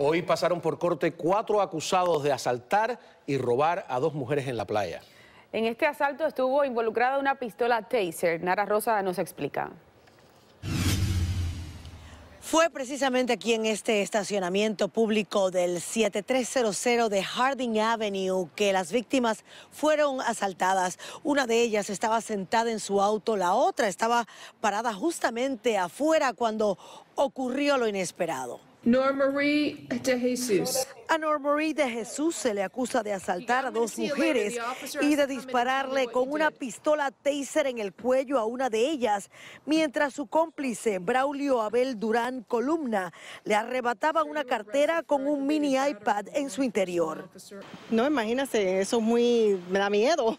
Hoy pasaron por corte cuatro acusados de asaltar y robar a dos mujeres en la playa. En este asalto estuvo involucrada una pistola Taser. Nara Rosa nos explica. Fue precisamente aquí en este estacionamiento público del 7300 de Harding Avenue que las víctimas fueron asaltadas. Una de ellas estaba sentada en su auto, la otra estaba parada justamente afuera cuando ocurrió lo inesperado. Norma Marie de A de Jesús se le acusa de asaltar a dos mujeres y de dispararle con una pistola taser en el cuello a una de ellas, mientras su cómplice, Braulio Abel Durán Columna, le arrebataba una cartera con un mini iPad en su interior. No, imagínese, eso es muy... me da miedo.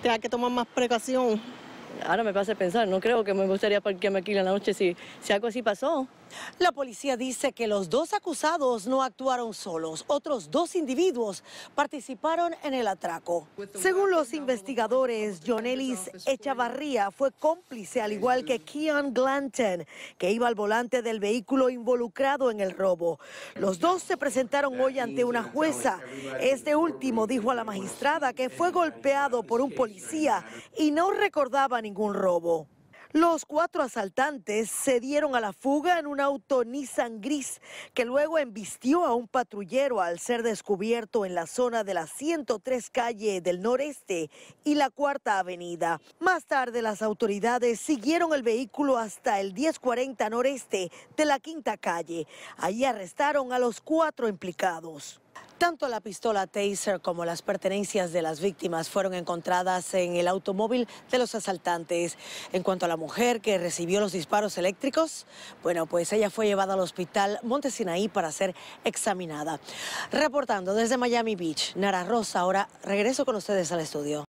tengo que tomar más precaución ahora me pasa a pensar, no creo que me gustaría que aquí en la noche si, algo así pasó. La policía dice que los dos acusados no actuaron solos. Otros dos individuos participaron en el atraco. Según los investigadores, John Jonelis Echavarría fue cómplice, al igual que Keon Glanton, que iba al volante del vehículo involucrado en el robo. Los dos se presentaron hoy ante una jueza. Este último dijo a la magistrada que fue golpeado por un policía y no recordaba ningún robo. Los cuatro asaltantes se dieron a la fuga en un auto Nissan gris que luego embistió a un patrullero al ser descubierto en la zona de la 103 calle del noreste y la cuarta avenida. Más tarde las autoridades siguieron el vehículo hasta el 1040 noreste de la quinta calle. Allí arrestaron a los cuatro implicados. Tanto la pistola Taser como las pertenencias de las víctimas fueron encontradas en el automóvil de los asaltantes. En cuanto a la mujer que recibió los disparos eléctricos, bueno, pues ella fue llevada al hospital Montesinaí para ser examinada. Reportando desde Miami Beach, Nara Rosa, ahora regreso con ustedes al estudio.